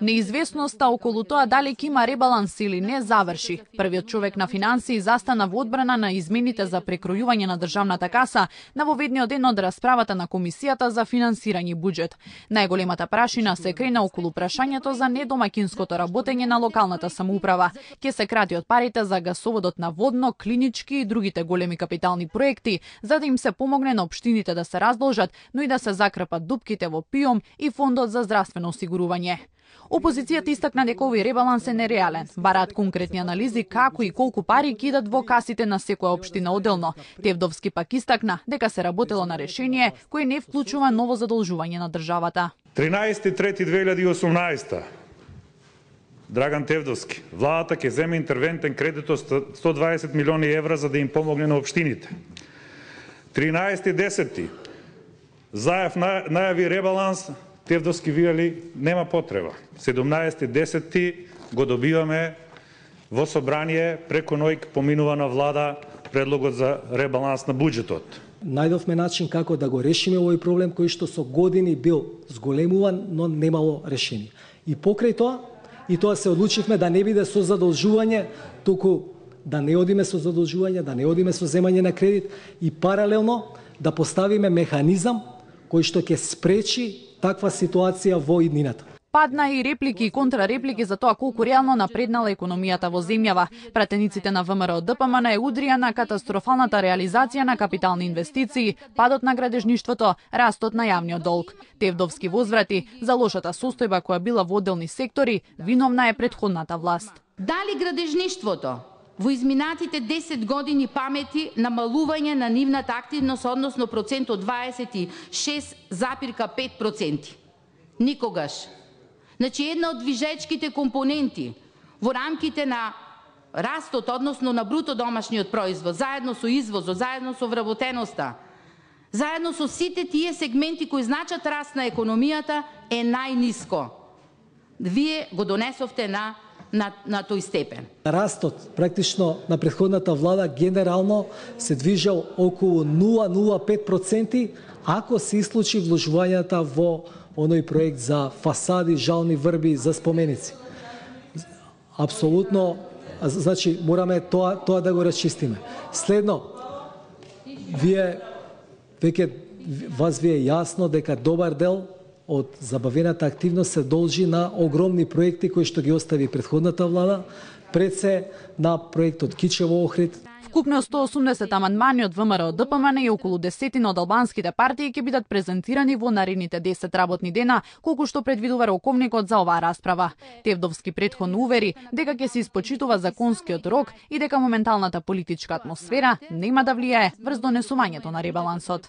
Неизвестноста околу тоа дали ќе има ребаланс или не заврши. Првиот човек на финансии застана во одбрана на измените за прекројување на државната каса на воведниот ден од расправата на комисијата за финансирање буџет. Најголемата прашина се крена околу прашањето за недомакинското работење на локалната самоуправа. Ќе се крати од парите за гасоводот на водно, клинички и другите големи капитални проекти, за да им се помогне на општините да се раздолжат, но и да се закрпат дупките во пиом и фондот за здравствено осигурување осигурување. Опозицијата истакна дека овој ребаланс е нереален. Бараат конкретни анализи како и колку пари кидат во касите на секоја општина одделно. Тевдовски пак истакна дека се работело на решение кое не вклучува ново задолжување на државата. 13.3.2018 Драган Тевдовски, владата ќе земе интервентен кредит од 120 милиони евра за да им помогне на општините. 13.10. Заев најави ребаланс Тевдовски вијали нема потреба. 17.10. го добиваме во собрание преку нојк поминувана влада предлогот за ребаланс на буџетот. Најдовме начин како да го решиме овој проблем кој што со години бил зголемуван, но немало решение. И покрај тоа, и тоа се одлучивме да не биде со задолжување, туку да не одиме со задолжување, да не одиме со земање на кредит и паралелно да поставиме механизам кој што ќе спречи таква ситуација во иднината. Падна и реплики и контрареплики за тоа колку реално напреднала економијата во земјава. Пратениците на ВМРО ДПМН е удрија на катастрофалната реализација на капитални инвестиции, падот на градежништвото, растот на јавниот долг. Тевдовски возврати за лошата состојба која била во отделни сектори, виновна е предходната власт. Дали градежништвото во изминатите 10 години памети намалување на нивната активност, односно процент од 26,5%. Никогаш. Значи, една од движечките компоненти во рамките на растот, односно на бруто домашниот производ, заедно со извозот, заедно со вработеноста, заедно со сите тие сегменти кои значат раст на економијата, е најниско. Вие го донесовте на на, на тој степен. Растот практично на предходната влада генерално се движел околу 0,05% ако се исклучи вложувањата во оној проект за фасади, жални врби, за споменици. Апсолутно, значи, мораме тоа, тоа да го расчистиме. Следно, вие, веќе, вас ви е јасно дека добар дел од забавената активност се должи на огромни проекти кои што ги остави предходната влада, пред се на проектот Кичево Охрид. Вкупно 180 амандмани од ВМРО ДПМН и околу десетина од албанските партии ќе бидат презентирани во наредните 10 работни дена, колку што предвидува роковникот за оваа расправа. Тевдовски предходно увери дека ќе се испочитува законскиот рок и дека моменталната политичка атмосфера нема да влијае врз донесувањето на ребалансот.